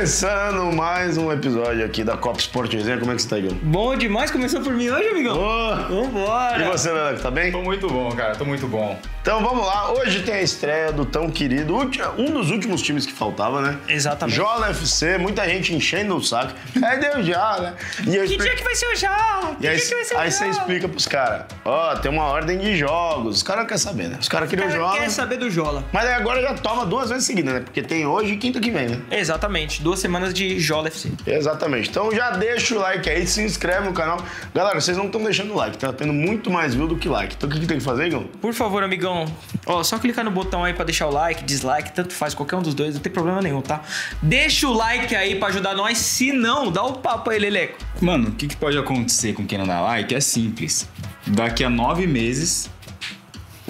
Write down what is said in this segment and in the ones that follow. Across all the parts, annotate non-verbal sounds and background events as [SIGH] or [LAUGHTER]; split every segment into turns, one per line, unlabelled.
Começando mais um episódio aqui da Copa Sport Resenha. Como é que você tá, Igor? Bom
demais, começou por mim hoje, amigão. Oh. Vambora. E você, Leleco, tá bem? Tô muito bom, cara, tô muito bom.
Então vamos lá, hoje tem a estreia do tão querido, um dos últimos times que faltava, né? Exatamente. Jola FC, muita gente enchendo o saco. Aí deu já, né? E que dia que
vai ser o Jola?
Que aí, dia que
vai ser o Aí você explica pros caras, ó, oh, tem uma ordem de jogos. Os caras querem saber, né? Os caras queriam o Jola. quer saber do Jola. Mas aí agora já toma duas vezes seguidas, né? Porque tem hoje e quinta que vem, né? Exatamente, duas semanas de Jola FC. Exatamente. Então já deixa o like aí, se inscreve no canal. Galera, vocês não estão deixando like, tá tendo muito mais view do que like. Então o que, que tem que fazer, Igão?
Por favor, amigão, ó, só clicar no botão aí para deixar o like, dislike, tanto faz, qualquer um dos dois, não tem problema nenhum, tá? Deixa o like aí para ajudar nós, se não, dá o um papo aí, Leleco. Mano, o que, que pode acontecer
com quem não dá like é simples. Daqui a nove meses,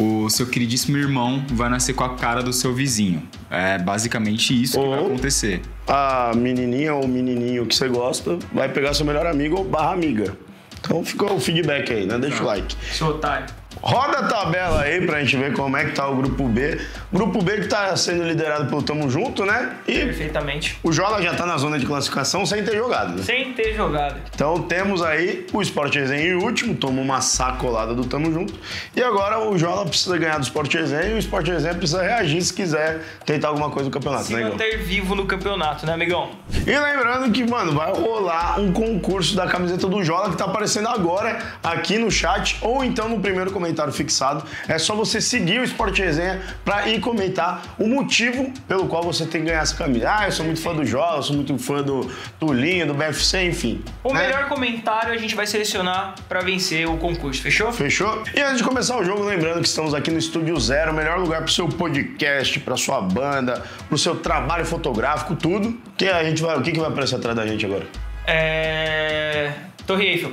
o seu queridíssimo irmão vai nascer com a cara do seu vizinho. É basicamente isso ou que vai acontecer.
A menininha ou menininho que você gosta vai pegar seu melhor amigo ou barra amiga. Então ficou o feedback aí, né? Deixa o tá. like.
Seu otário.
Roda a tabela aí pra gente ver como é que tá o grupo B. Grupo B que tá sendo liderado pelo Tamo Junto, né? E
Perfeitamente.
O Jola já tá na zona de classificação sem ter jogado. Né? Sem ter jogado. Então temos aí o Sport Resenha em último, toma uma sacolada do Tamo Junto. E agora o Jola precisa ganhar do Sport Resenha e o Sport Resenha precisa reagir se quiser tentar alguma coisa no campeonato, se né, Se
manter vivo no campeonato, né, amigão?
E lembrando que, mano, vai rolar um concurso da camiseta do Jola que tá aparecendo agora aqui no chat ou então no primeiro comentário comentário fixado. É só você seguir o Esporte Resenha para ir comentar o motivo pelo qual você tem que ganhar essa camisa. Ah, eu sou muito fã do Jó, eu sou muito fã do Tulinho, do BFC, enfim. O né?
melhor comentário a gente vai selecionar para vencer o concurso, fechou?
Fechou. E antes de começar o jogo, lembrando que estamos aqui no Estúdio Zero, o melhor lugar para o seu podcast, para sua banda, para o seu trabalho fotográfico, tudo. Que a gente vai, o que, que vai aparecer atrás da gente agora?
É... Torre Eiffel.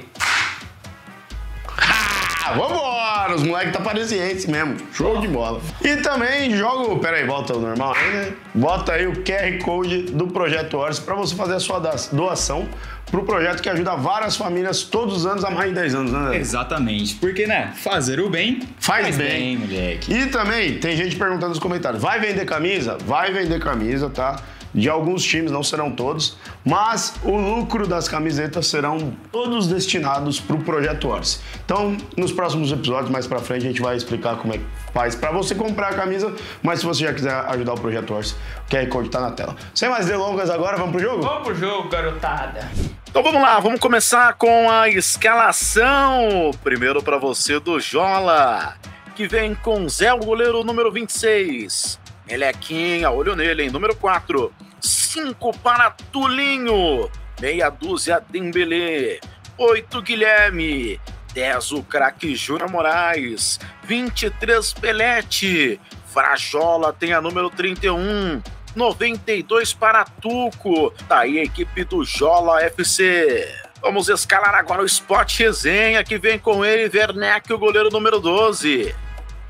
Ah, vambora! Os moleques tá parisiense mesmo. Show de bola. E também jogo. Pera aí, volta ao normal ainda. Né? Bota aí o QR Code do Projeto Horse para você fazer a sua doação para o projeto que ajuda várias famílias todos os anos há mais de 10 anos, né? Exatamente. Porque, né? Fazer o bem faz, faz bem. bem, moleque. E também tem gente perguntando nos comentários: vai vender camisa? Vai vender camisa, tá? de alguns times, não serão todos, mas o lucro das camisetas serão todos destinados para o projeto Ors. Então, nos próximos episódios, mais para frente, a gente vai explicar como é que faz para você comprar a camisa, mas se você já quiser ajudar o projeto Ors, o QR Code está na tela. Sem mais delongas
agora, vamos pro jogo? Vamos pro jogo, garotada.
Então vamos lá, vamos começar com a
escalação. Primeiro para você do Jola, que vem com Zé o goleiro número 26. Melequinha, olho nele, hein? Número 4. 5 para Tulinho. Meia dúzia Dembelé. 8 Guilherme. 10 o craque Júnior Moraes. 23 Pelete. Frajola tem a número 31. 92 para Tuco. Tá aí a equipe do Jola FC. Vamos escalar agora o Sport Resenha que vem com ele, Werneck, o goleiro número 12.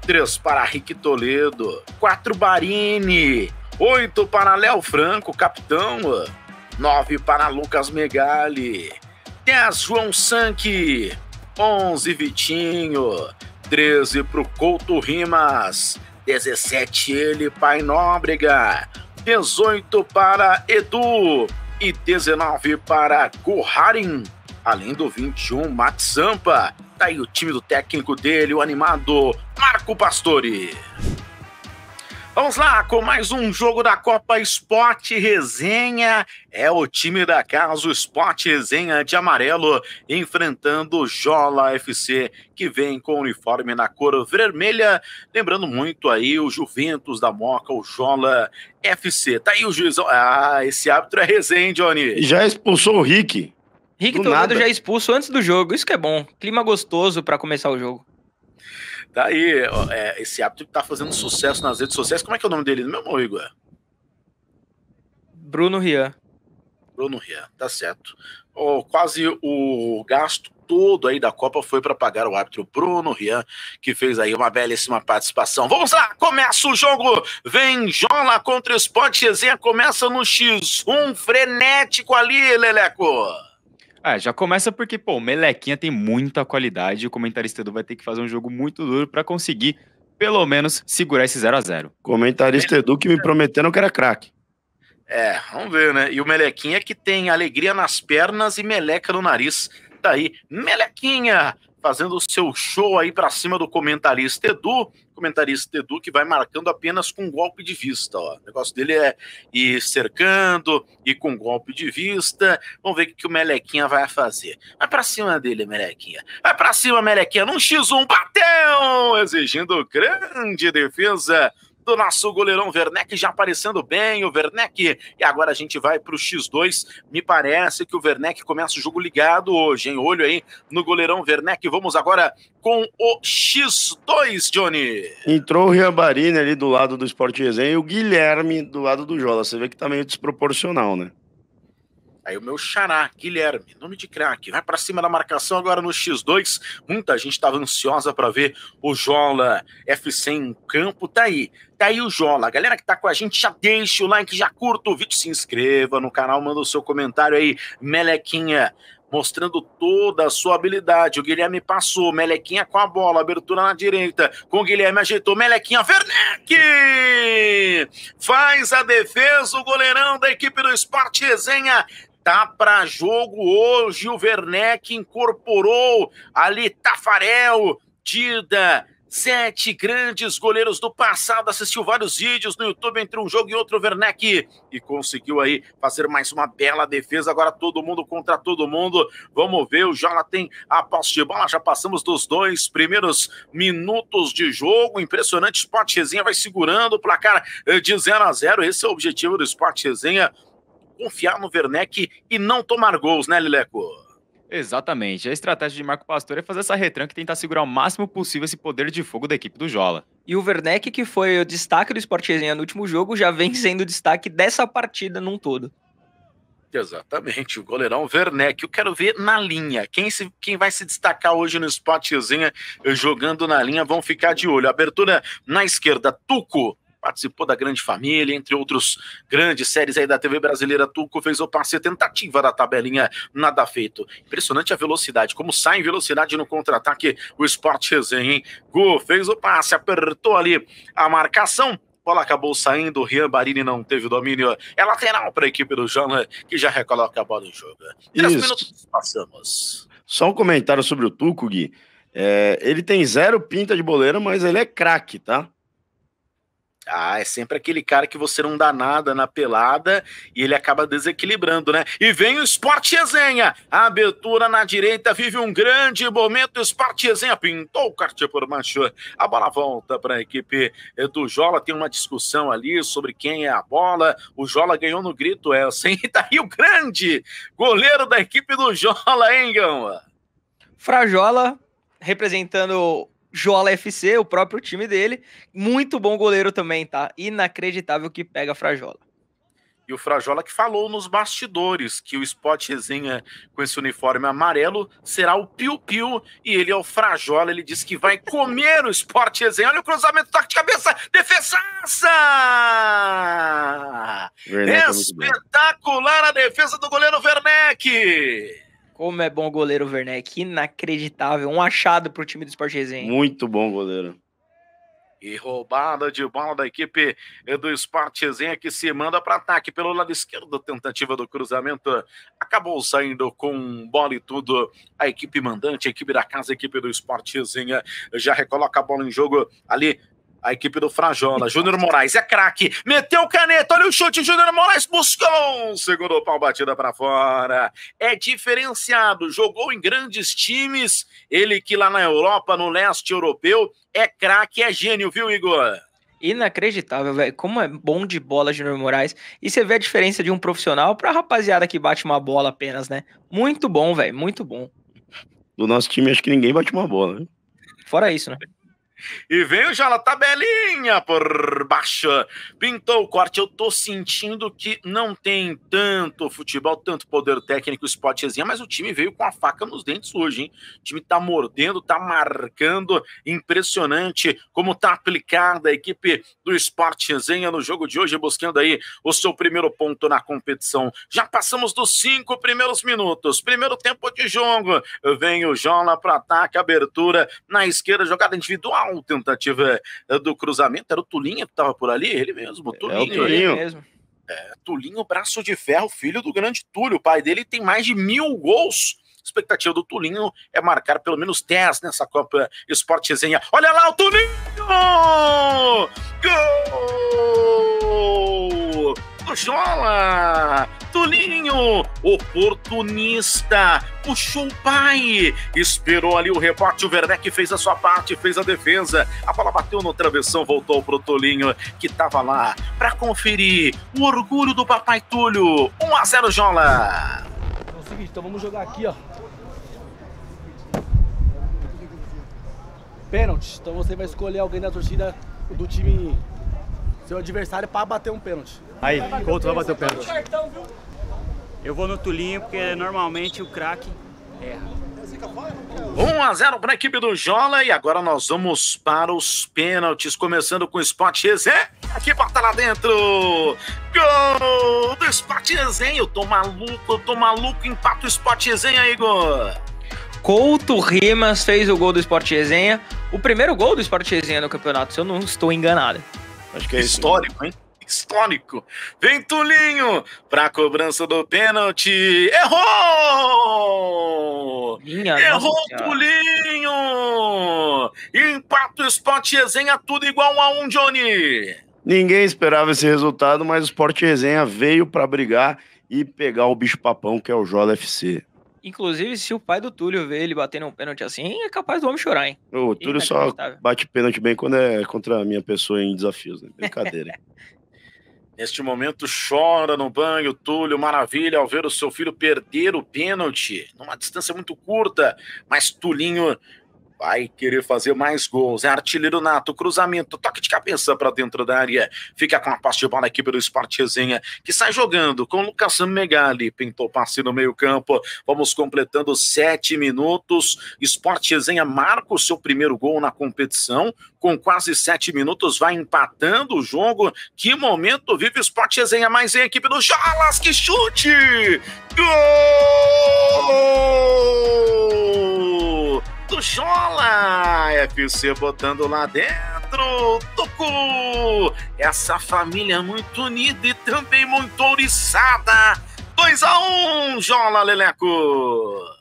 3 para Rick Toledo, 4 Barini, 8 para Léo Franco, capitão, 9 para Lucas Megali, 10 João Sanque, 11 Vitinho, 13 para o Couto Rimas, 17 ele, Pai Nóbrega, 18 para Edu e 19 para Goharin, além do 21 Sampa. Tá aí o time do técnico dele, o animado Marco Pastore. Vamos lá com mais um jogo da Copa Esporte Resenha. É o time da casa, o Esporte Resenha de amarelo, enfrentando o Jola FC, que vem com o uniforme na cor vermelha. Lembrando muito aí o Juventus da Moca, o Jola FC. Tá aí o juiz. Ah, esse
árbitro é resenha, Johnny. Já
expulsou o Rick. Rick do lado já é
expulso antes do jogo, isso que é bom. Clima gostoso para começar o jogo. Daí, tá ó, é, esse árbitro
tá fazendo sucesso nas redes sociais. Como é que é o nome dele é Meu amor, Igor? É?
Bruno Rian.
Bruno Rian, tá certo. Oh, quase o gasto todo aí da Copa foi para pagar o árbitro Bruno Rian, que fez aí uma belíssima participação. Vamos lá, começa o jogo. Vem Jola contra o Sport Resenha, começa no X1, frenético ali, Leleco.
É, já começa porque, pô, o Melequinha tem muita qualidade e o comentarista Edu vai ter que fazer um jogo muito duro para conseguir, pelo menos, segurar esse 0 a 0 Comentarista Edu
que me prometeram que era craque.
É, vamos
ver, né? E o Melequinha que tem alegria nas pernas e meleca no nariz. Tá aí, Melequinha, fazendo o seu show aí para cima do comentarista Edu, comentarista Edu que vai marcando apenas com golpe de vista, ó. O negócio dele é ir cercando e com golpe de vista. Vamos ver o que, que o Melequinha vai fazer. Vai para cima dele, Melequinha. Vai para cima, Melequinha, num X1 bateu, exigindo grande defesa do nosso goleirão Werneck já aparecendo bem, o Werneck. E agora a gente vai para o X2. Me parece que o Werneck começa o jogo ligado hoje, hein? Olho aí no goleirão Werneck. Vamos agora com o X2, Johnny.
Entrou o Riabarina ali do lado do Esporte Resenha e o Guilherme do lado do Jola. Você vê que tá meio desproporcional, né?
Aí o meu xará, Guilherme, nome de craque, vai para cima da marcação agora no X2. Muita gente estava ansiosa para ver o Jola FC em campo. Tá aí, tá aí o Jola. galera que tá com a gente, já deixa o like, já curta o vídeo, se inscreva no canal, manda o seu comentário aí, melequinha. Mostrando toda a sua habilidade. O Guilherme passou, Melequinha com a bola, abertura na direita. Com o Guilherme ajeitou, Melequinha, Werneck! Faz a defesa, o goleirão da equipe do Esporte Resenha tá para jogo hoje. O Werneck incorporou ali Tafarel, Dida, sete grandes goleiros do passado. Assistiu vários vídeos no YouTube entre um jogo e outro, Werneck, e conseguiu aí fazer mais uma bela defesa. Agora todo mundo contra todo mundo. Vamos ver, o Jala tem a posse de bola. Já passamos dos dois primeiros minutos de jogo. Impressionante, Sport Resenha vai segurando o placar eh, de 0 a 0 Esse é o objetivo do Sport Resenha
confiar no Werneck e não tomar gols, né, Lileco? Exatamente. A estratégia
de Marco Pastor é fazer essa retranca e tentar segurar o máximo possível esse poder de fogo da equipe do Jola. E o Werneck, que foi o destaque do Sport Resenha no último jogo, já vem [LAUGHS] sendo o destaque dessa partida num todo.
Exatamente, o goleirão Werneck. Eu quero ver na linha. Quem, se, quem vai se destacar hoje no Spotzinha jogando na linha vão ficar de olho. Abertura na esquerda, Tuco, participou da Grande Família, entre outros grandes séries aí da TV brasileira. Tuco fez o passe tentativa da tabelinha, nada feito. Impressionante a velocidade, como sai em velocidade no contra-ataque o Sport Resenha, hein? Gu fez o passe, apertou ali a marcação, bola acabou saindo, o Rian Barini não teve domínio. É lateral para a equipe do Jana, que já recoloca a bola em jogo. Três Isso. minutos passamos.
Só um comentário sobre o Tuco, Gui. É, ele tem zero pinta de boleiro, mas ele é craque, tá?
Ah, é sempre aquele cara que você não dá nada na pelada e ele acaba desequilibrando, né? E vem o Esporte Resenha. A abertura na direita vive um grande momento. Esporte Resenha pintou o cartão por Macho. A bola volta para a equipe do Jola. Tem uma discussão ali sobre quem é a bola. O Jola ganhou no grito, é. Sem [LAUGHS] tá Rio Grande, goleiro da equipe do Jola, hein, Gama?
Frajola representando Jola FC, o próprio time dele. Muito bom goleiro também, tá? Inacreditável que pega a Frajola. E o Frajola que falou
nos bastidores que o Sport Resenha com esse uniforme amarelo será o Piu Piu e ele é o Frajola. Ele disse que vai comer o Sport Resenha. Olha o cruzamento, toque de cabeça,
defesaça! É Espetacular a defesa do goleiro Werneck! Como é bom goleiro o Werneck, inacreditável, um achado pro time do Sport Resenha. Muito bom goleiro.
E roubada de bola da equipe do Sport Resenha que se manda para ataque pelo lado esquerdo. Tentativa do cruzamento acabou saindo com bola e tudo. A equipe mandante, a equipe da casa, a equipe do Sport Resenha já recoloca a bola em jogo ali a equipe do Frajola. Júnior Moraes é craque, meteu caneta, olha o chute, Júnior Moraes buscou! Segundo pau, batida para fora. É diferenciado, jogou em grandes times. Ele que lá na Europa, no leste europeu, é craque, é gênio, viu, Igor?
Inacreditável, velho. Como é bom de bola Júnior Moraes. E você vê a diferença de um profissional pra rapaziada que bate uma bola apenas, né? Muito bom, velho. Muito bom.
Do nosso time, acho que ninguém bate uma bola, né?
Fora isso, né? E vem o Jala tabelinha
por baixo. Pintou o corte. Eu tô sentindo que não tem tanto futebol, tanto poder técnico, esportezinha, mas o time veio com a faca nos dentes hoje, hein? O time tá mordendo, tá marcando. Impressionante como tá aplicada a equipe do Sportzinha no jogo de hoje, buscando aí o seu primeiro ponto na competição. Já passamos dos cinco primeiros minutos. Primeiro tempo de jogo. Vem o Jola para ataque, abertura na esquerda, jogada individual tal tentativa é, é do cruzamento. Era o Tulinha que estava por ali, ele mesmo, Tulinho. É, é, o Tulinho. mesmo. É, braço de ferro, filho do grande Túlio. O pai dele tem mais de mil gols. A expectativa do Tulinho é marcar pelo menos 10 nessa Copa Esportezinha. Olha lá o Tulinho! Gol! Frajola, Tulinho, oportunista, puxou o pai, esperou ali o rebote, o Werneck fez a sua parte, fez a defesa, a bola bateu no travessão, voltou pro Tulinho, que tava lá para conferir o orgulho do papai Túlio, 1 a 0 Jola.
Então é o seguinte, então vamos jogar aqui, ó.
Pênalti, então você vai escolher alguém da torcida do time seu adversário para bater um pênalti. Aí, Couto vai bater o pênalti.
Eu vou no Tulinho, porque normalmente o craque erra.
1 a 0 para a equipe do Jola e agora nós vamos para os pênaltis, começando com o Spot Resenha, Aqui bota lá dentro, gol do Spot Resenha, eu tô maluco, eu tô maluco, empata o Spot aí, Igor.
Couto Rimas fez o gol do Sport Resenha, o primeiro gol do Sport Resenha no campeonato, se eu não estou enganado. Acho que é histórico, hein? Histórico. Vem
Tulinho pra cobrança do pênalti. Errou! Minha Errou Tulinho! Empata o Sport Resenha, tudo igual a um,
Johnny. Ninguém esperava esse resultado, mas o Sport Resenha veio para brigar e pegar o bicho papão que é o JFC. FC.
Inclusive, se o pai do Túlio vê ele batendo um pênalti assim, é capaz do homem chorar, hein?
O Túlio só bate pênalti bem quando é contra a minha pessoa em desafios, né? Brincadeira. [LAUGHS]
Neste momento, chora no banho, Túlio, maravilha, ao ver o seu filho perder o pênalti, numa distância muito curta, mas Tulinho vai querer fazer mais gols. É artilheiro nato, cruzamento, toque de cabeça para dentro da área. Fica com a parte de bola equipe do Sport Resenha, que sai jogando com o Lucas Megali. Pintou passe no meio-campo. Vamos completando sete minutos. Sport Resenha marca o seu primeiro gol na competição. Com quase sete minutos, vai empatando o jogo. Que momento vive o Sport Resenha, mais em equipe do Jalas, que chute! Gol! Tuxola, FC botando lá dentro, Tucu, essa família muito unida e também muito ouriçada,
2 a 1 um, Jola Leleco!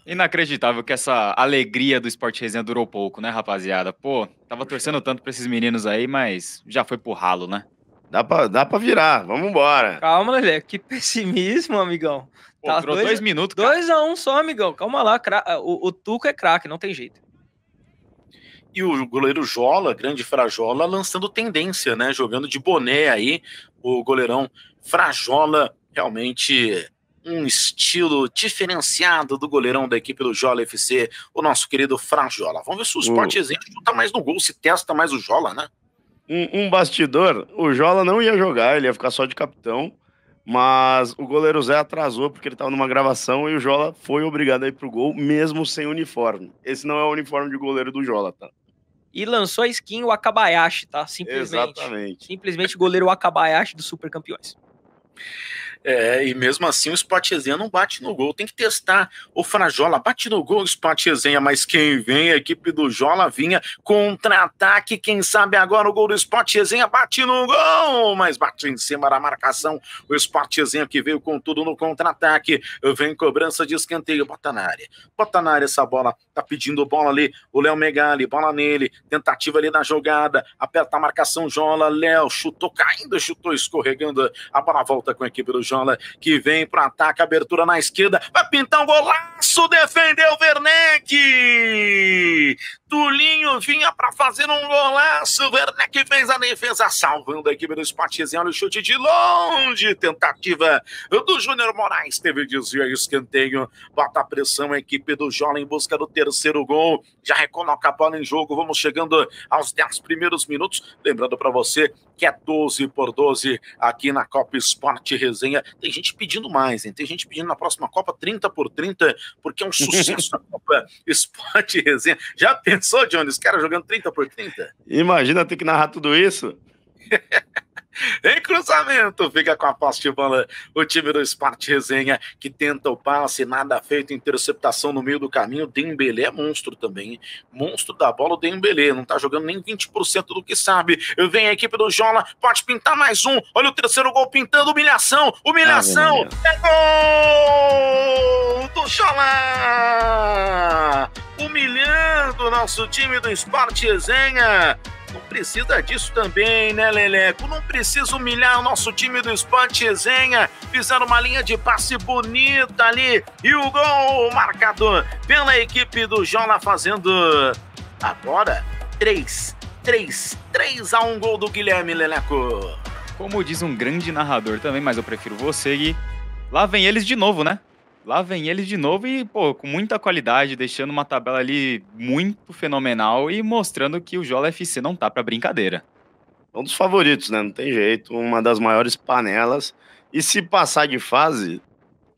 Inacreditável que essa alegria do Esporte Resenha durou pouco, né, rapaziada? Pô, tava torcendo tanto pra esses meninos aí, mas já
foi pro ralo, né? Dá pra, dá pra virar, vamos embora. Calma, Lelé, que pessimismo, amigão. Pô, tá dois, dois, minutos. 2 Dois a um só, amigão. Calma lá, o, o Tuco é craque, não tem jeito.
E o goleiro Jola, grande Frajola, lançando tendência, né? Jogando de boné aí, o goleirão Frajola, realmente um estilo diferenciado do goleirão da equipe do Jola FC, o nosso querido Frajola. Vamos ver se o Sport uh. Exente tá mais no gol, se testa mais o Jola, né?
um, um bastidor, o Jola não ia jogar, ele ia ficar só de capitão, mas o goleiro Zé atrasou porque ele estava numa gravação e o Jola foi obrigado a ir pro gol, mesmo sem uniforme. Esse não é o uniforme de goleiro do Jola, tá?
E lançou a skin o Akabayashi, tá? Simplesmente. Exatamente. Simplesmente goleiro Akabayashi dos Super Campeões.
É, e mesmo
assim o Spatiezenha não bate no gol. Tem que testar o Frajola. Bate no gol o Spatiezenha, mas quem vem, é a equipe do Jola vinha contra-ataque. Quem sabe agora o gol do Spatiezenha bate no gol, mas bate em cima da marcação. O Spatiezenha que veio com tudo no contra-ataque. Vem cobrança de escanteio. Bota na área. Bota na área essa bola. Tá pedindo bola ali. O Léo Megali, bola nele. Tentativa ali na jogada. Aperta a marcação, Jola. Léo chutou caindo, chutou escorregando. A bola volta com a equipe do Jola que vem para ataque, abertura na esquerda, vai pintar um golaço, defendeu o Werneck! Tulinho vinha para fazer um golaço. O que fez a defesa, salvando a equipe do Esportezinho. Olha o chute de longe. Tentativa do Júnior Moraes. Teve desvio aí, escanteio. Bota a pressão a equipe do Jola em busca do terceiro gol. Já recoloca a bola em jogo. Vamos chegando aos 10 primeiros minutos. Lembrando para você que é 12 por 12 aqui na Copa Esporte Resenha. Tem gente pedindo mais, hein? Tem gente pedindo na próxima Copa 30 por 30, porque é um sucesso a Copa Esporte Resenha. Já pensou? pensou, Johnny? Os caras jogando 30 por 30?
Imagina ter que narrar tudo isso. [LAUGHS]
em cruzamento, fica com a posse de bola o time do Sparte Resenha, que tenta o passe, nada feito, interceptação no meio do caminho, Dembele é monstro também, monstro da bola o Dembele, não tá jogando nem 20% do que sabe, vem a equipe do Jola, pode pintar mais um, olha o terceiro gol pintando, humilhação, humilhação, ah, é gol do Jola! humilhando o nosso time do Esporte Resenha. Não precisa disso também, né, Leleco? Não precisa humilhar o nosso time do Esporte Resenha. Fizeram uma linha de passe bonita ali. E o gol marcado pela equipe do lá
fazendo agora 3, 3, 3 a 1 gol do Guilherme Leleco. Como diz um grande narrador também, mas eu prefiro você, Gui. Lá vem eles de novo, né? Lá vem eles de novo e, pô, com muita qualidade, deixando uma tabela ali muito fenomenal e mostrando que o Jola FC não tá para brincadeira. É um dos
favoritos, né? Não tem jeito. Uma das maiores panelas. E se passar de fase,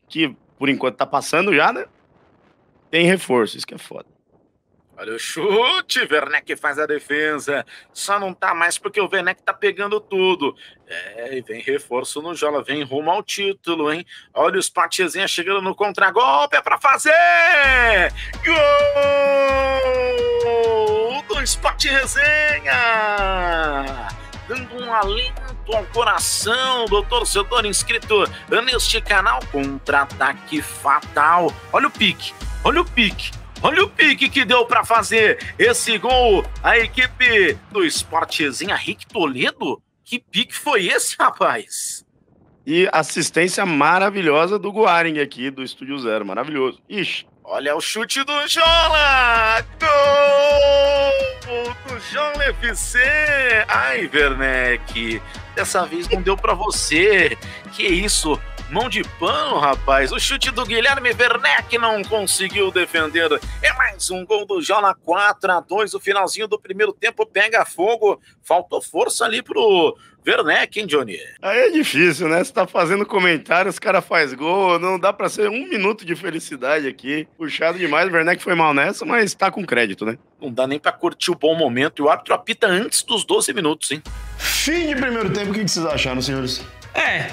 que por enquanto tá passando já, né? Tem reforço, isso que é foda.
Olha o chute, Werneck faz a defesa. Só não tá mais porque o Werneck tá pegando tudo. É, e vem reforço no Jola, vem rumo ao título, hein? Olha os Patiazinha chegando no contragolpe, é pra fazer! Gol do Spot Resenha! Dando um alento ao coração do torcedor inscrito neste canal. Contra-ataque fatal. Olha o pique, olha o pique Olha o pique que deu para fazer esse gol. A equipe do Esportezinha Rick Toledo.
Que pique foi esse, rapaz? E assistência maravilhosa do Guaring aqui, do Estúdio Zero. Maravilhoso. Ixi, Olha o chute do Jola! Gol do João FC! Ai,
Werneck, dessa vez não deu para você. Que isso, mão de pano, rapaz. O chute do Guilherme Werneck não conseguiu defender. É mais um gol do Jola, 4 a 2 O finalzinho do primeiro tempo pega fogo. Faltou força ali pro Werneck, né, hein, Johnny?
Aí é difícil, né? Você tá fazendo comentário, os caras faz gol, não dá pra ser um minuto de felicidade aqui. Puxado demais, o Werneck foi mal nessa, mas tá com crédito, né? Não dá nem pra curtir o bom momento e o árbitro apita antes dos 12 minutos, hein? Fim de primeiro tempo, o que vocês acharam, senhores? É,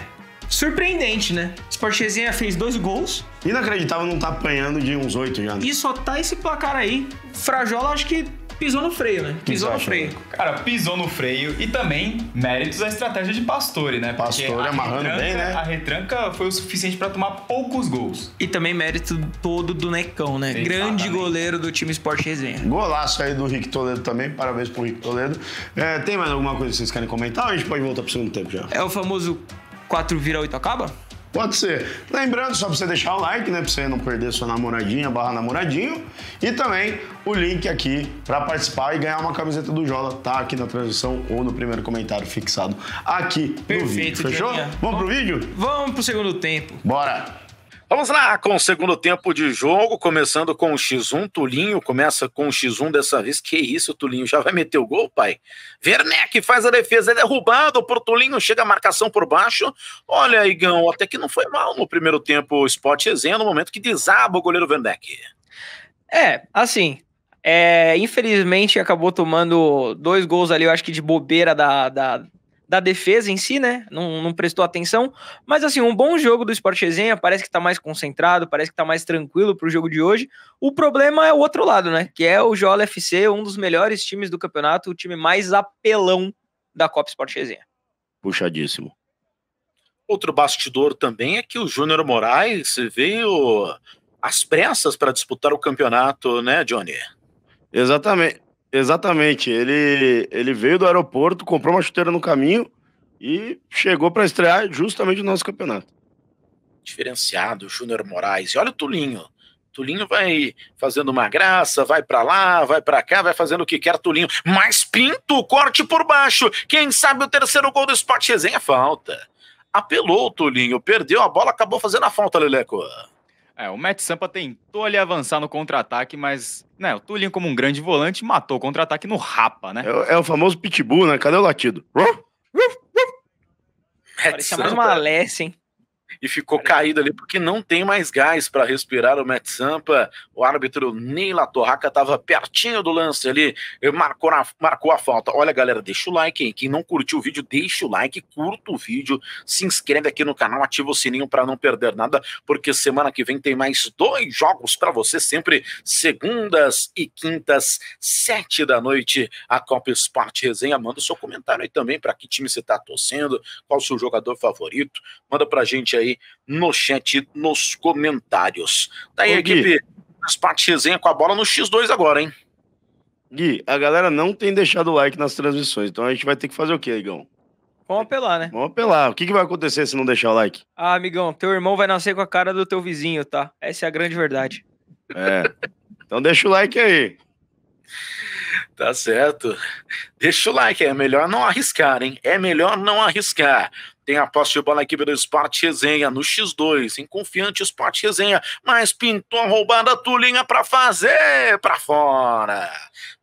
surpreendente, né? Sport Resenha
fez dois gols. Inacreditável não tá apanhando de uns oito já. E só tá esse placar aí. Frajola, acho que pisou no freio, né? Pisou no
freio. Cara, pisou no freio e também méritos à estratégia de Pastore, né? Porque Pastore amarrando retranca, bem, né? A retranca foi o suficiente para tomar
poucos gols. E também mérito todo do Necão, né? Exatamente. Grande goleiro do time Sport Resenha.
Golaço aí do Rick Toledo também, parabéns pro Rick Toledo. É, tem mais alguma coisa que vocês querem comentar? Ou a gente pode voltar pro segundo tempo já?
É o famoso 4 vira 8 acaba?
Pode ser. Lembrando, só pra você deixar o like, né? Pra você não perder sua namoradinha, barra namoradinho. E também o link aqui para participar e ganhar uma camiseta do Jola. Tá aqui na transmissão ou no primeiro comentário fixado aqui
Perfeito, no vídeo.
Fechou? Vamos, Vamos pro vídeo? Vamos pro segundo tempo. Bora!
Vamos lá com o segundo tempo de jogo, começando com o X1. Tulinho começa com o X1 dessa vez. Que isso, Tulinho? Já vai meter o gol, pai? Werneck faz a defesa, é derrubado por Tulinho, chega a marcação por baixo. Olha, Igão, até que não foi mal no primeiro tempo o Sport resenha, no momento que desaba o goleiro Werneck.
É, assim, é, infelizmente acabou tomando dois gols ali, eu acho que de bobeira da, da, da defesa em si, né? Não, não, prestou atenção. Mas, assim, um bom jogo do Sport Resenha. Parece que tá mais concentrado, parece que tá mais tranquilo pro jogo de hoje. O problema é o outro lado, né? Que é o Jola FC, um dos melhores times do campeonato, o time mais apelão da Copa Sport Resenha.
Puxadíssimo.
Outro bastidor também é que o Júnior Moraes veio às pressas para disputar o campeonato, né, Johnny?
Exatamente. Exatamente. Ele, ele veio do aeroporto, comprou uma chuteira no caminho e chegou para estrear justamente o nosso campeonato.
Diferenciado, Júnior Moraes. E olha o Tulinho. Tulinho vai fazendo uma graça, vai para lá, vai para cá, vai fazendo o que quer Tulinho. Mas Pinto, corte por baixo. Quem sabe o terceiro gol do Sport Resenha falta. Apelou o Tulinho, perdeu a bola, acabou fazendo a falta,
Leleco. É, o Matt Sampa tentou ali avançar no contra-ataque, mas né, o Tulin, como um grande volante, matou o contra-ataque no rapa, né? É,
é, o famoso pitbull, né? Cadê o latido?
Parecia mais uma Alessia, hein? e ficou caído ali
porque não tem mais gás para respirar o Matt Sampa. O árbitro Neila Torraca estava pertinho do lance ali, marcou, na, marcou a falta. Olha, galera, deixa o like aí. Quem não curtiu o vídeo, deixa o like, curta o vídeo, se inscreve aqui no canal, ativa o sininho para não perder nada, porque semana que vem tem mais dois jogos para você, sempre segundas e quintas, sete da noite, a Copa Esporte Resenha. Manda o seu comentário aí também para que time você está torcendo, qual o seu jogador favorito. Manda para gente aí no chat nos comentários. Tá aí, Ô, equipe. Spate resenha com a bola no X2 agora, hein?
Gui, a galera não tem deixado o like nas transmissões, então a gente vai ter que fazer o quê, Igão? Vamos apelar, né? Vamos apelar. O que, que vai acontecer se não deixar o like?
Ah, amigão, teu irmão vai nascer com a cara do teu vizinho, tá? Essa é a grande verdade. É. Então deixa o like aí.
Tá certo. Deixa o like, é melhor não arriscar, hein? É melhor não arriscar. Tem a posse de bola aqui pelo Sport Resenha, no X2, em confiante Sport Resenha, mas pintou a roubada, Tulinha para fazer, para fora.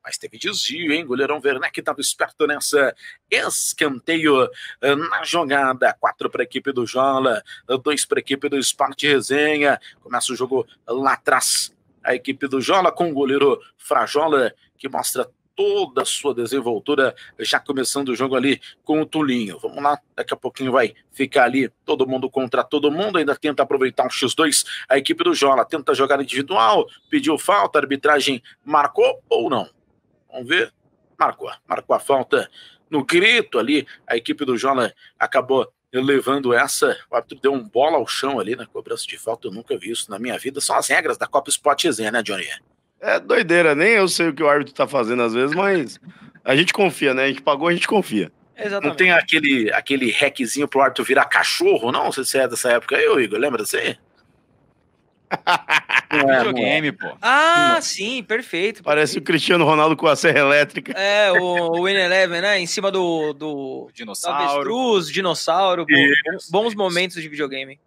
Mas teve desvio, hein? Goleirão Werneck estava esperto nessa. Escanteio eh, na jogada. Quatro para a equipe do Jola, eh, dois para a equipe do Sport Resenha. Começa o jogo lá atrás. A equipe do Jola com o goleiro Frajola, que mostra toda a sua desenvoltura, já começando o jogo ali com o Tulinho. Vamos lá, daqui a pouquinho vai ficar ali todo mundo contra todo mundo, ainda tenta aproveitar um X2, a equipe do Jola tenta jogar individual, pediu falta, a arbitragem marcou ou não? Vamos ver, marcou, marcou a falta no grito ali, a equipe do Jola acabou levando essa. O árbitro deu um bola ao chão ali na né? cobrança
de falta. Eu nunca vi isso na minha vida. São as regras da Copa Sport Resenha, né, Johnny? É doideira, nem eu sei o que o árbitro tá fazendo às vezes, mas a gente confia, né? A gente pagou, a gente confia.
Exatamente. Não
tem aquele, aquele hackzinho pro árbitro virar cachorro, não? Você se é dessa época aí, Igor, lembra disso aí?
[LAUGHS] É,
não é, videogame, pô. Ah, sim, perfeito. Parece
perfeito. o Cristiano Ronaldo com a serra elétrica.
É, o, o N11, né? Em cima do. do dinossauro. Avestruz, dinossauro. Isso, bons isso. momentos de videogame.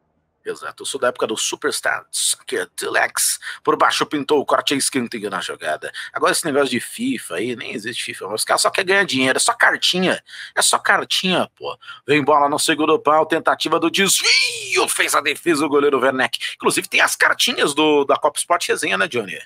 Exato, eu sou da
época do superstar que é Telex. Por baixo pintou o corte esquentinho na jogada. Agora esse negócio de FIFA aí, nem existe FIFA, os caras só querem ganhar dinheiro, é só cartinha. É só cartinha, pô. Vem bola no segundo pau, tentativa do desvio, fez a defesa o goleiro Werneck. Inclusive tem as cartinhas do, da Copa Sport Resenha, né, Johnny?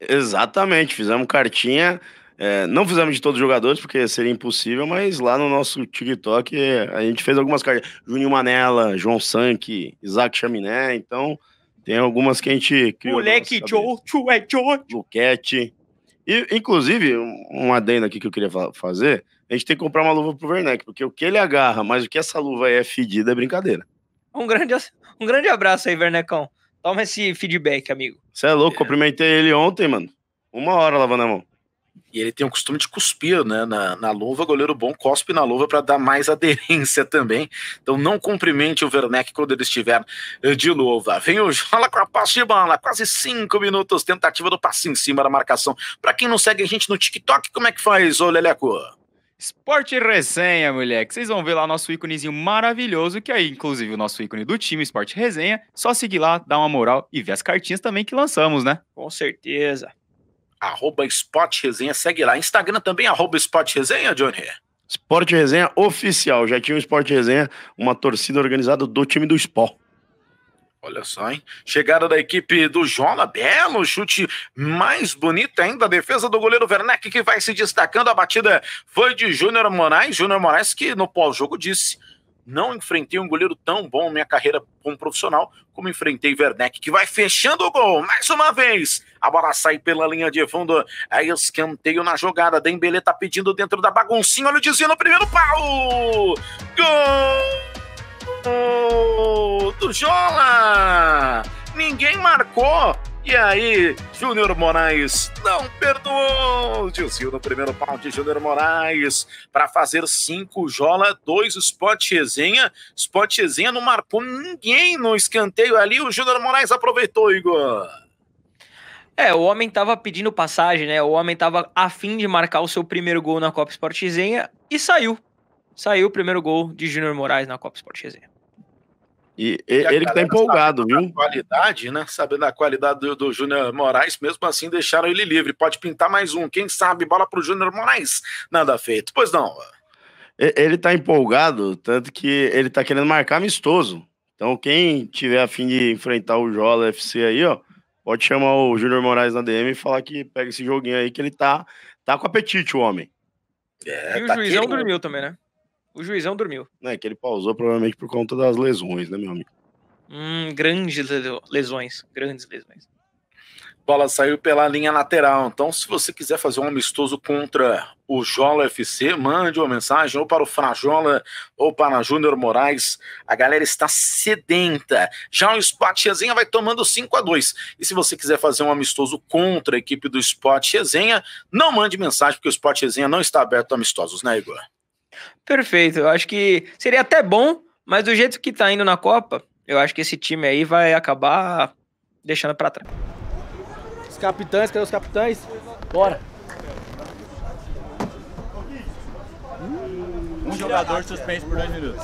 Exatamente, fizemos cartinha é, não fizemos de todos os jogadores, porque seria impossível, mas lá no nosso TikTok é, a gente fez algumas cartas. Juninho Manela, João Sanque Isaac Chaminé, então tem algumas que a gente criou. Moleque Jojo é Jojo. Luquete. E, inclusive, um adendo aqui que eu queria fazer, a gente tem que comprar uma luva pro Werneck, porque o que ele agarra, mas o que essa luva é fedida é brincadeira.
Um grande, um grande abraço aí, Vernecão. Toma esse feedback, amigo.
Você é louco, é. cumprimentei ele ontem, mano. Uma hora lavando a mão. E ele tem o costume de cuspir né, na, na luva. Goleiro bom cospe na luva para
dar mais [LAUGHS] aderência também. Então não cumprimente o Werneck quando ele estiver eh, de luva. Vem o Jola com a passe de bola. Quase cinco minutos. Tentativa do passe em cima da marcação. Para quem não segue a gente no TikTok, como é que faz, ô Leleco?
Esporte Resenha, moleque. Vocês vão ver lá nosso íconezinho maravilhoso, que é, inclusive, o nosso ícone do time Esporte Resenha. Só seguir lá, dar uma moral e ver as cartinhas também que lançamos, né? Com certeza arroba
Spot Resenha, segue lá. Instagram também, arroba Spot Resenha, Johnny.
Sport Resenha
oficial. Já tinha o Sport Resenha, uma torcida organizada do time do Sport. Olha só, hein?
Chegada da equipe do Jona, belo chute mais bonito ainda, a defesa do goleiro Werneck que vai se destacando, a batida foi de Júnior Moraes, Júnior Moraes que no pós-jogo disse não enfrentei um goleiro tão bom na minha carreira como profissional como enfrentei Werneck, que vai fechando o gol mais uma vez. A bola sai pela linha de fundo. Aí é escanteio na jogada. Dembele tá pedindo dentro da baguncinha. Olha o desvio no primeiro pau. Gol do Jola. Ninguém marcou. E aí, Júnior Moraes não perdoou. Desvio no primeiro pau de Júnior Moraes para fazer cinco Jola, dois Spot Resenha. Spot Resenha não marcou ninguém no escanteio ali. O Júnior Moraes aproveitou, Igor.
É, o homem tava pedindo passagem, né? O homem tava afim de marcar o seu primeiro gol na Copa Sport Resenha e saiu. Saiu o primeiro gol de Júnior Moraes na Copa Sport Resenha. E, e ele que tá
empolgado, viu?
Qualidade, né? Sabendo da qualidade do, do Júnior Moraes, mesmo assim deixaram ele livre. Pode pintar mais um, quem sabe? Bola pro Júnior Moraes. Nada feito. Pois não.
Ele tá empolgado, tanto que ele tá querendo marcar amistoso. Então, quem tiver a fim de enfrentar o Jola FC aí, ó, pode chamar o Júnior Moraes na DM e falar que pega esse joguinho aí que ele tá, tá com apetite, o homem.
É, e tá o juizão querendo. dormiu também, né? O juizão dormiu.
É, que ele pausou provavelmente por conta das lesões, né, meu amigo?
Hum, grandes lesões, grandes lesões.
Bola saiu pela linha lateral. Então, se você quiser fazer um amistoso contra o Jola FC, mande uma mensagem ou para o Frajola ou para Júnior Moraes. A galera está sedenta. Já o Spot Resenha vai tomando 5 a 2 E se você quiser fazer um amistoso contra a equipe do Spot Resenha, não mande mensagem, porque o Spot Resenha não está aberto a amistosos, né, Igor?
Perfeito. Eu acho que seria até bom, mas do jeito que tá indo na Copa, eu acho que esse time aí vai acabar deixando para trás. Os capitães, cadê os capitães? Bora. Um jogador
suspenso por dois minutos.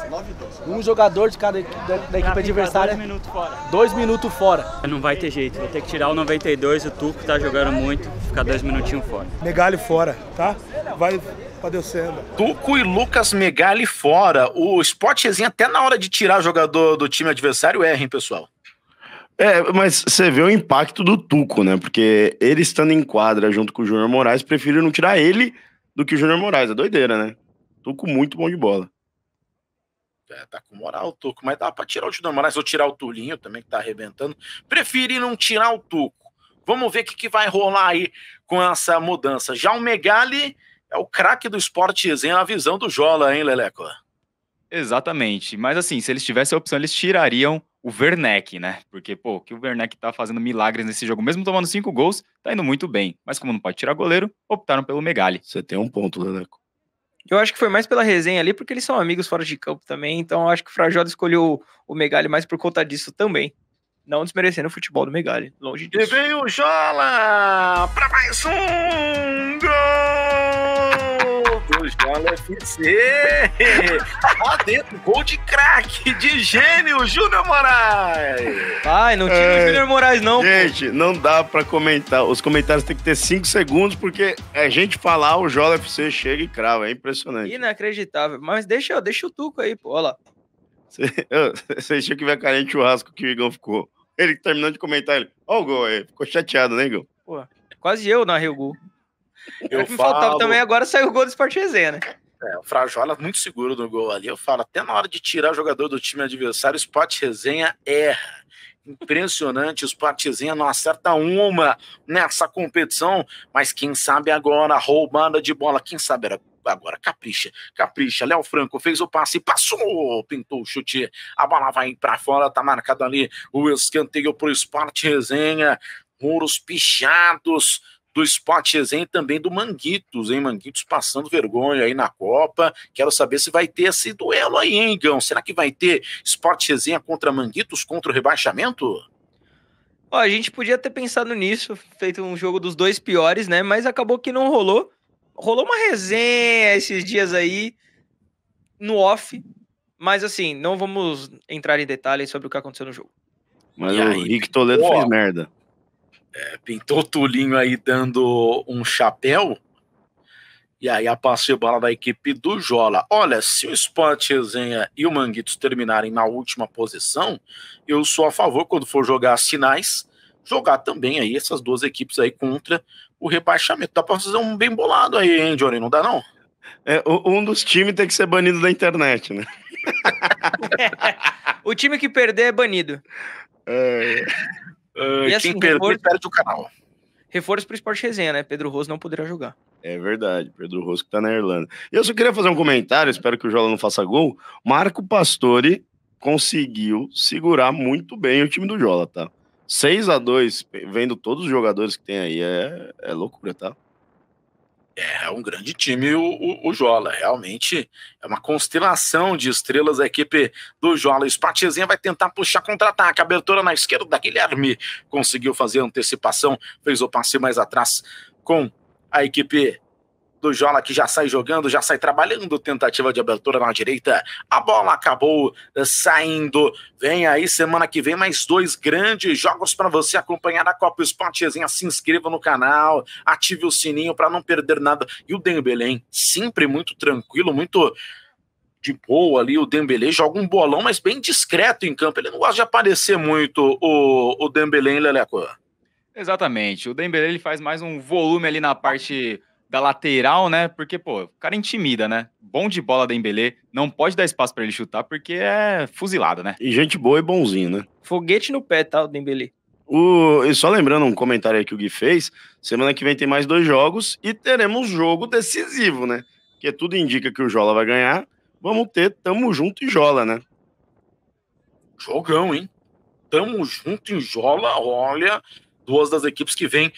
Um
jogador de cada da, da equipe tá adversária. Dois minutos
fora. Dois minutos fora. Não vai ter jeito, vou ter que tirar o 92, o Tuco tá jogando muito, ficar dois minutinhos fora.
Megalho fora, tá? Vai padecendo. Tuco
e Lucas Megali
fora. O Sport até na hora de tirar o jogador do time adversário, erra, hein, pessoal?
É, mas você vê o impacto do Tuco, né? Porque ele estando em quadra junto com o Júnior Moraes, prefiro não tirar ele do que o Júnior Moraes. É doideira, né? Tuco muito bom de bola.
É, tá com moral o Tuco, mas dá pra tirar o Tino Moraes ou tirar o Tulinho também, que tá arrebentando. Preferi não tirar o Tuco. Vamos ver o que, que vai rolar aí com essa mudança. Já o Megali é o craque do esporte resenha, a visão do Jola, hein, Leleco?
Exatamente. Mas assim, se eles tivessem a opção, eles tirariam o Werneck, né? Porque, pô, que o Werneck tá fazendo milagres nesse jogo, mesmo tomando cinco gols, tá indo muito bem. Mas como não pode tirar
goleiro, optaram pelo Megali. Você tem um ponto, Leleco. Eu acho que foi mais pela resenha ali, porque eles são amigos fora de campo também, então acho que o Frajola escolheu o Megali mais por conta disso também. Não desmerecendo o futebol do Megali, longe
disso. E veio o Jola para mais um gol! Carlos é FC. Lá dentro, gol de craque, de gênio, Júnior Moraes.
Ai, não tinha é, o
Júnior Moraes, não. Gente, pô. não dá pra comentar. Os comentários tem que ter 5 segundos, porque a é gente falar, o Jola FC chega e crava. É impressionante.
Inacreditável. Mas deixa,
deixa o Tuco aí, pô. Olha lá. Você achou que vai cair de churrasco que o Igão ficou. Ele terminou de comentar, ele, o gol aí, ficou chateado, né, Igão?
Pô, quase eu narrei o gol. [LAUGHS] Eu falo... faltava também agora saiu o gol do Sport Resenha, né?
É, o Frajola é muito seguro no
gol ali. Eu falo, até na hora de tirar o jogador do time adversário, o Sport Resenha erra. Impressionante, o Sport Resenha não acerta uma nessa competição, mas quem sabe agora, roubada de bola, quem sabe era agora, capricha, capricha, Léo Franco fez o passe, passou, pintou o chute, a bola vai para fora, tá marcado ali o escanteio pro Sport Resenha, muros pichados, do Sport Resenha e também do Manguitos, hein? Manguitos passando vergonha aí na Copa. Quero saber se vai ter esse duelo aí, hein, Gão? Será que vai ter Sport Resenha contra Manguitos contra o rebaixamento?
Ó, a gente podia ter pensado nisso, feito um jogo dos dois piores, né? Mas acabou que não rolou. Rolou uma resenha esses dias aí no off, mas assim, não vamos entrar em detalhes sobre o que aconteceu no jogo. Mas
e o aí? Rick Toledo Pô. fez merda.
É, pintou o Tulinho aí dando um chapéu. E aí a passe bola da equipe do Jola. Olha, se o Sport Resenha e o Manguitos terminarem na última posição, eu sou a favor, quando for jogar as finais, jogar também aí essas duas equipes aí contra o rebaixamento.
Dá pra fazer um bem bolado aí, hein, Johnny? Não dá não? É, um dos times tem que ser banido da internet, né?
[LAUGHS] o time que perder é banido. É... Uh, assim, quem perder, reforço, perde o canal. Reforço pro Esporte Resenha, né? Pedro Rosso não poderá jogar.
É verdade, Pedro Rosso que tá na Irlanda. Eu só queria fazer um comentário, espero que o Jola não faça gol. Marco Pastore conseguiu segurar muito bem o time do Jola, tá? 6 a 2 vendo todos os jogadores que tem aí, é, é loucura, tá? É um grande time o, o, o, Jola, realmente é uma
constelação de estrelas a equipe do Jola. Espatezinha vai tentar puxar contra-ataque, abertura na esquerda, Guilherme conseguiu fazer antecipação, fez o passe mais atrás com a equipe do Jola que já sai jogando, já sai trabalhando, tentativa de abertura na direita, a bola acabou eh, saindo. Vem aí semana que vem mais dois grandes jogos para você acompanhar a Copa Esportezinha. Se inscreva no canal, ative o sininho para não perder nada. E o Dembelém, sempre muito tranquilo, muito de boa ali, o Dembele joga um bolão, mas bem discreto em campo. Ele não gosta de aparecer muito, o, o Dembele, Leleco?
Exatamente. O Dembele ele faz mais um volume ali na parte da lateral, né? Porque, pô, o cara intimida, né? Bom de bola da Embelê, não pode dar espaço para ele chutar porque é fuzilado, né? E
gente boa e bonzinho, né?
Foguete no pé,
tal, tá, Dembele. O, e só lembrando um comentário aí que o Gui fez, semana que vem tem mais dois jogos e teremos jogo decisivo, né? Que tudo indica que o Jola vai ganhar. Vamos ter Tamo Junto e Jola, né? Jogão, hein? Tamo
Junto e Jola, olha, duas das equipes que vêm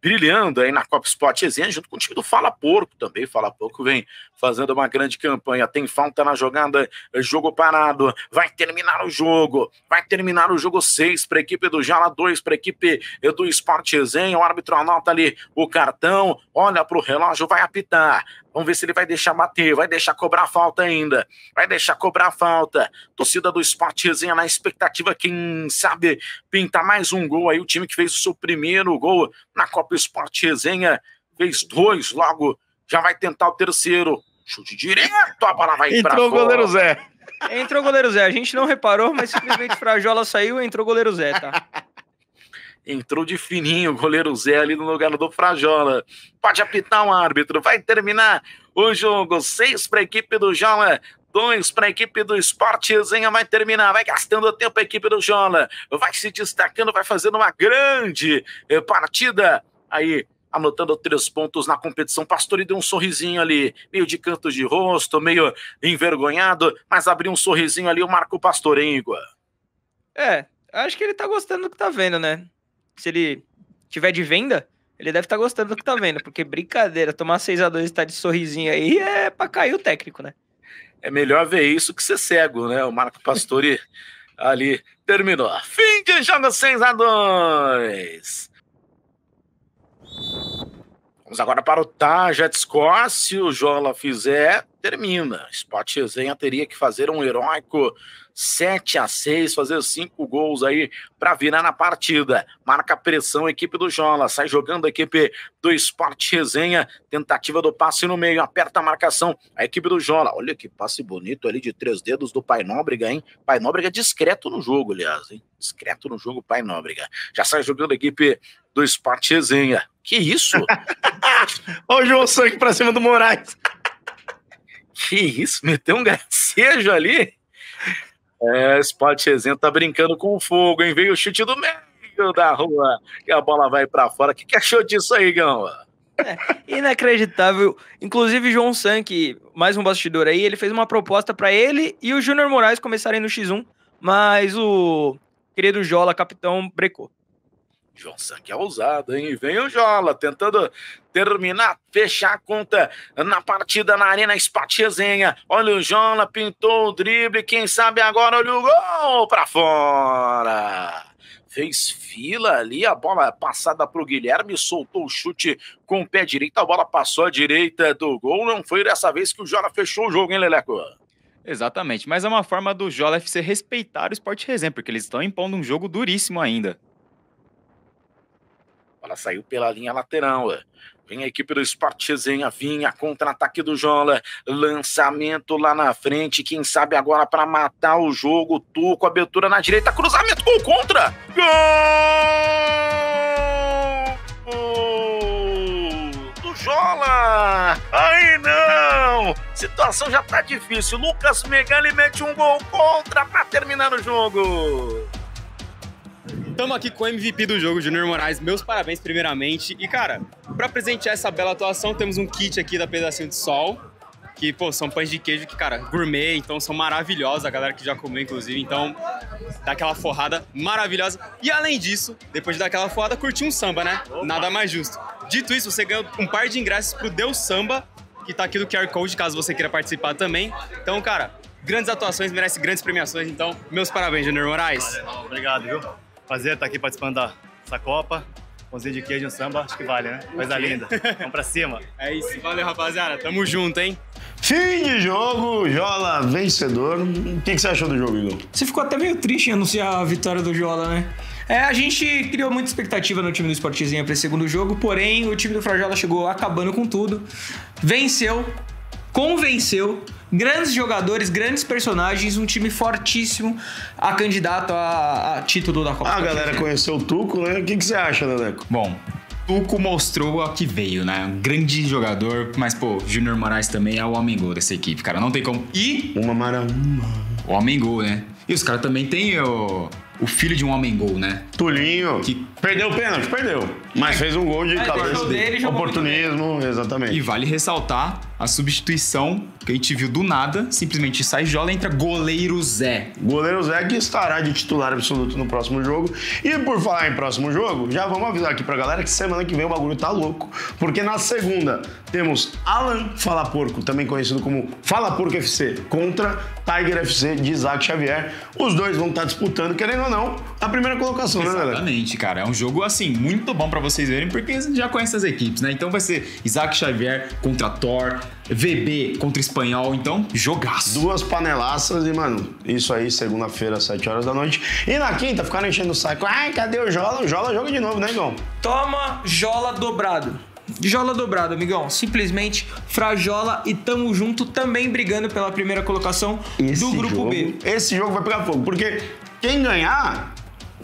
brilhando aí na Copa Sport Exende, junto com o time do Fala Porco também. Fala Porco vem fazendo uma grande campanha. Tem falta tá na jogada, é jogo parado. Vai terminar o jogo. Vai terminar o jogo 6 para a equipe do Jala, 2 para a equipe é, do Sport Exende. O árbitro anota ali o cartão, olha para o relógio, vai apitar. Vamos ver se ele vai deixar bater, vai deixar cobrar falta ainda, vai deixar cobrar falta. Torcida do Sport Resenha na expectativa, quem sabe pintar mais um gol aí. O time que fez o seu primeiro gol na Copa Sport Resenha fez dois logo, já vai tentar o terceiro. Chute direto, a bola vai Entrou o goleiro Zé.
Entrou o goleiro Zé. A gente não reparou, mas simplesmente Frajola saiu e entrou o goleiro Zé, tá? [LAUGHS]
entrou de fininho o goleiro Zé ali no lugar do Frajola. Pode apitar um árbitro, vai terminar o jogo. Seis para a equipe do Jola, dois para a equipe do Esportezinha. Vai terminar, vai gastando tempo a equipe do Jola, vai se destacando, vai fazendo uma grande eh, partida aí. Anotando três pontos na competição. Pastore deu um sorrisinho ali, meio de canto de rosto, meio envergonhado, mas abriu um sorrisinho ali o Marco Pastorengo.
É, acho que ele tá gostando do que tá vendo, né? se ele tiver de venda, ele deve estar tá gostando do que tá vendo, porque brincadeira, tomar 6 a 2 e estar tá de sorrisinho aí é para cair o técnico, né? É
melhor ver isso que ser cego, né? O Marco Pastore [LAUGHS] ali terminou. Fim de jogo 6 a 2 Vamos agora para o Taja Score. Se o Jola fizer termina. Sport Resenha teria que fazer um heróico 7 a 6 fazer cinco gols aí para virar na partida. Marca pressão a equipe do Jola, sai jogando a equipe do Sport Resenha, tentativa do passe no meio, aperta a marcação, a equipe do Jola. Olha que passe bonito ali de três dedos do Pai Nóbrega, hein? Pai Nóbrega discreto no jogo, aliás, hein? Discreto no jogo, Pai Nóbrega. Já sai jogando a equipe do Sport Resenha. Que isso? [LAUGHS] Olha o João Sangue pra cima do Moraes. Que isso, meteu um gracejo ali? É, Spot Resenha tá brincando com o fogo, hein? Veio o chute do meio da rua e a bola vai para fora. O que, que achou disso aí, Gamba?
É, inacreditável. Inclusive, João Sanque, mais um bastidor aí, ele fez uma proposta para ele e o Júnior Moraes começarem no X1, mas o querido Jola, capitão, brecou.
João Sanque é ousado, hein? Vem o Jola tentando terminar, fechar a conta na partida na Arena Spati Resenha. Olha o Jona, pintou o drible, quem sabe agora, olha o gol para fora. Fez fila ali, a bola passada para o Guilherme, soltou o chute com o pé direito, a bola passou à direita do gol. Não foi dessa vez que o Jola fechou o jogo, hein, Leleco?
Exatamente, mas é uma forma do Jola FC respeitar o Sport Resenha, porque eles estão impondo um jogo duríssimo ainda. Ela saiu pela linha
lateral. É. Vem a equipe do Sport Resenha, vinha contra-ataque do Jola, lançamento lá na frente, quem sabe agora para matar o jogo, Tuco, abertura na direita, cruzamento, gol contra! Gol! Do Jola! Ai não! Situação já tá difícil,
Lucas Megali mete um gol contra para terminar o jogo! Estamos aqui com o MVP do jogo, Junior Moraes. Meus parabéns, primeiramente. E, cara, para presentear essa bela atuação, temos um kit aqui da Pedacinho de Sol. Que, pô, são pães de queijo que, cara, gourmet, então são maravilhosos. A galera que já comeu, inclusive. Então, dá aquela forrada maravilhosa. E, além disso, depois de dar aquela forrada, curtir um samba, né? Nada mais justo. Dito isso, você ganhou um par de ingressos pro Deus Samba, que tá aqui no QR Code, caso você queira participar também. Então, cara, grandes atuações, merece grandes premiações. Então, meus parabéns, Junior Moraes. Valeu, obrigado, viu? Prazer estar aqui participando dessa Copa. Pãozinho de queijo e um samba, acho que vale, né? Coisa linda. Vamos pra cima. [LAUGHS] É isso, valeu rapaziada. Tamo junto, hein?
Fim de jogo, Jola
vencedor. O que, que você achou do jogo, Igor? Você ficou até meio triste em anunciar a vitória do Jola, né? É, a gente criou muita expectativa no time do Esportezinha para esse segundo jogo, porém o time do Frajola chegou acabando com tudo, venceu, convenceu grandes jogadores, grandes personagens, um time fortíssimo a candidato a, a título da Copa. A galera
conheceu o Tuco, né? O que, que você acha, Nadeco Bom, Tuco mostrou a que veio, né? Um grande jogador, mas, pô, Júnior Moraes também é o homem gol dessa equipe, cara. Não tem como. E. Uma mara. O homem gol, né? E os caras também têm o. O filho de um homem gol, né? Tulinho. Que... Perdeu o pênalti, perdeu. Mas é. fez um gol de cabeça. oportunismo, exatamente. E vale ressaltar a substituição que a gente viu do nada, simplesmente sai Jola entra goleiro Zé.
Goleiro Zé que estará de titular absoluto no próximo jogo. E por falar em próximo jogo, já vamos avisar aqui pra galera que semana que vem o bagulho tá louco, porque na segunda temos Alan Fala Porco, também conhecido como Fala Porco FC, contra
Tiger FC de Isaac Xavier. Os dois vão estar tá disputando, querendo ou não, a primeira colocação, Exatamente, né, galera? Exatamente, cara. É um jogo assim muito bom para vocês verem, porque já conhecem as equipes, né? Então vai ser Isaac Xavier contra Thor, VB contra Espanhol, então, jogaço. Duas
panelaças e, mano, isso aí, segunda-feira, 7 horas da noite. E na quinta, ficaram enchendo o saco. Ai, cadê o Jola? O Jola joga de novo,
né, Igão? Toma Jola dobrado. Jola dobrado, amigão. Simplesmente Frajola e tamo junto também brigando pela primeira colocação esse do grupo jogo, B. Esse jogo vai pegar fogo, porque quem ganhar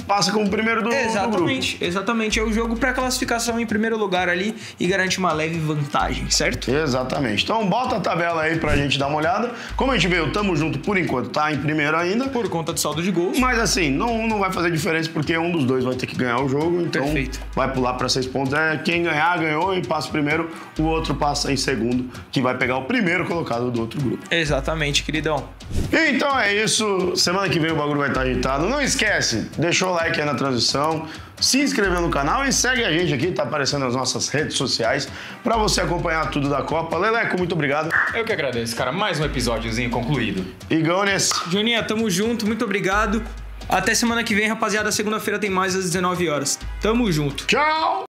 passa como primeiro do, exatamente, do Exatamente, é o jogo para classificação em primeiro lugar ali e garante uma leve vantagem, certo? Exatamente. Então bota a tabela aí pra gente dar uma olhada. Como a gente veio,
tamo junto por enquanto, tá em primeiro ainda. Por conta do saldo de gols. Mas assim, não, não vai fazer diferença porque um dos dois vai ter que ganhar o jogo, então Perfeito. vai pular para seis pontos. É, quem ganhar, ganhou e passa primeiro, o outro passa em segundo, que vai pegar o primeiro colocado do outro grupo.
Exatamente, queridão.
Então é isso. Semana que vem o bagulho vai estar agitado. Não esquece, deixou like aí na transmissão, se inscrever no canal e segue a gente aqui, tá aparecendo nas nossas redes sociais para você acompanhar tudo da Copa. Leleco, muito obrigado.
Eu que agradeço, cara. Mais um episódiozinho concluído.
Igones. Né? Juninha, tamo junto, muito obrigado. Até semana que vem, rapaziada. Segunda-feira tem mais às 19 horas. Tamo junto. Tchau!